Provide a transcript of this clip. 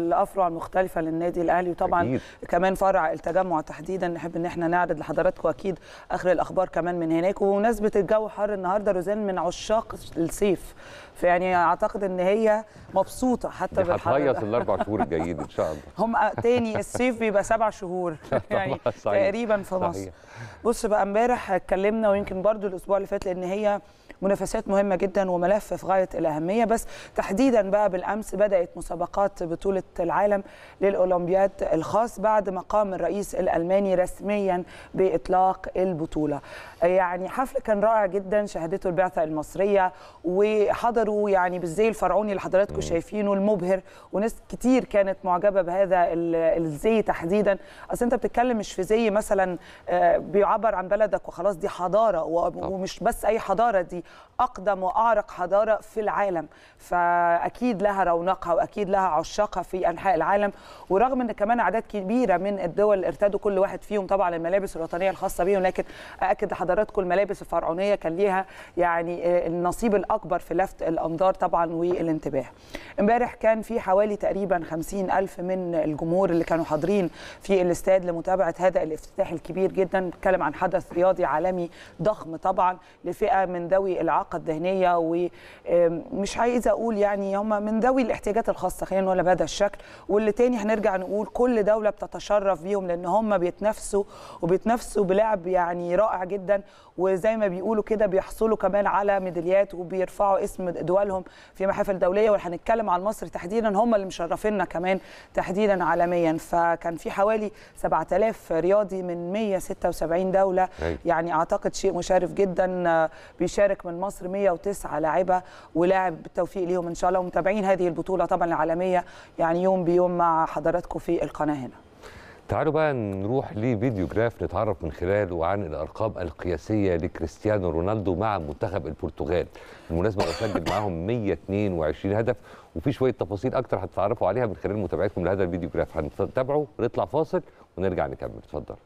الافرع المختلفه للنادي الاهلي وطبعا أكيد. كمان فرع التجمع تحديدا نحب ان احنا نعرض لحضراتكم اكيد اخر الاخبار كمان من هناك ومناسبه الجو حر النهارده روزان من عشاق الصيف فيعني اعتقد ان هي مبسوطه حتى بالحر هتهيص الاربع شهور الجايين ان شاء الله هم آه، تاني الصيف بيبقى سبع شهور يعني صحيح. تقريبا في مصر صحيح. بص بقى امبارح اتكلمنا ويمكن برضو الاسبوع اللي فات لان هي منافسات مهمه جدا وملف في غايه الاهميه بس تحديدا بقى بالامس بدات مسابقات بطوله العالم للاولمبياد الخاص بعد ما قام الرئيس الالماني رسميا باطلاق البطوله يعني حفل كان رائع جدا شهدته البعثه المصريه وحضروا يعني بالزي الفرعوني اللي حضراتكم شايفينه المبهر وناس كتير كانت معجبه بهذا الزي تحديدا اصل انت بتتكلم مش في زي مثلا آه، بيعبر عن بلدك وخلاص دي حضاره ومش بس اي حضاره دي اقدم واعرق حضاره في العالم فاكيد لها رونقها واكيد لها عشاقها في انحاء العالم ورغم ان كمان اعداد كبيره من الدول ارتدوا كل واحد فيهم طبعا الملابس الوطنيه الخاصه بيهم لكن اكد لحضراتكم الملابس الفرعونيه كان ليها يعني آه، النصيب الاكبر في لفت الانظار طبعا والانتباه امبارح كان في حوالي تقريبا 50 الف من الجمهور اللي كانوا حاضرين في الاستاد لمتابعه هذا الافتتاح الكبير جدا بنتكلم عن حدث رياضي عالمي ضخم طبعا لفئه من ذوي الاعاقه الذهنيه ومش عايزه اقول يعني هم من ذوي الاحتياجات الخاصه خلينا نقول بهذا الشكل الشكل واللي تاني هنرجع نقول كل دوله بتتشرف بيهم لان هم بيتنافسوا وبيتنافسوا بلعب يعني رائع جدا وزي ما بيقولوا كده بيحصلوا كمان على ميداليات وبيرفعوا اسم دولهم في محافل دوليه وهنتكلم عن مصر تحديدا هم اللي مشرفينا كمان تحديدا عالميا فكان في حوالي 7000 رياضي من 176 دوله أيوة. يعني اعتقد شيء مشرف جدا بيشارك من مصر 109 لاعبه ولاعب بالتوفيق ليهم ان شاء الله ومتابعين هذه البطوله طبعا العالميه يعني يعني يوم بيوم مع حضراتكم في القناه هنا تعالوا بقى نروح لفيديو جراف نتعرف من خلاله عن الارقام القياسيه لكريستيانو رونالدو مع منتخب البرتغال بالمناسبه هو سجل معاهم 122 هدف وفي شويه تفاصيل اكتر هتتعرفوا عليها من خلال متابعتكم لهذا الفيديو جراف هنتابعه نطلع فاصل ونرجع نكمل اتفضل